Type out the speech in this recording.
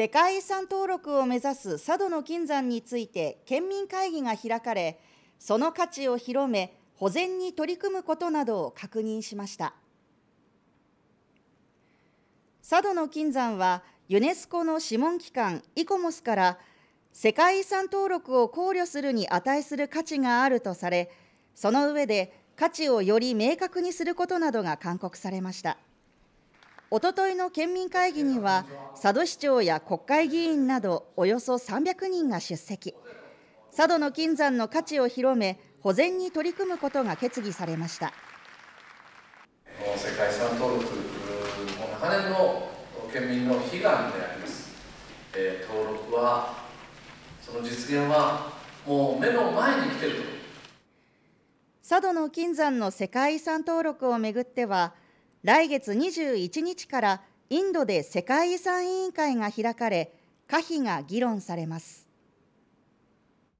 世界遺産登録を目指す佐渡の金山について県民会議が開かれその価値を広め保全に取り組むことなどを確認しました佐渡の金山はユネスコの諮問機関イコモスから世界遺産登録を考慮するに値する価値があるとされその上で価値をより明確にすることなどが勧告されました。おとといの県民会議には佐渡市長や国会議員などおよそ300人が出席佐渡の金山の価値を広め保全に取り組むことが決議されました世界遺産登録も長年の県民の悲願であります、えー、登録はその実現はもう目の前に来てると佐渡の金山の世界遺産登録をめぐっては来月21日からインドで世界遺産委員会が開かれ可否が議論されます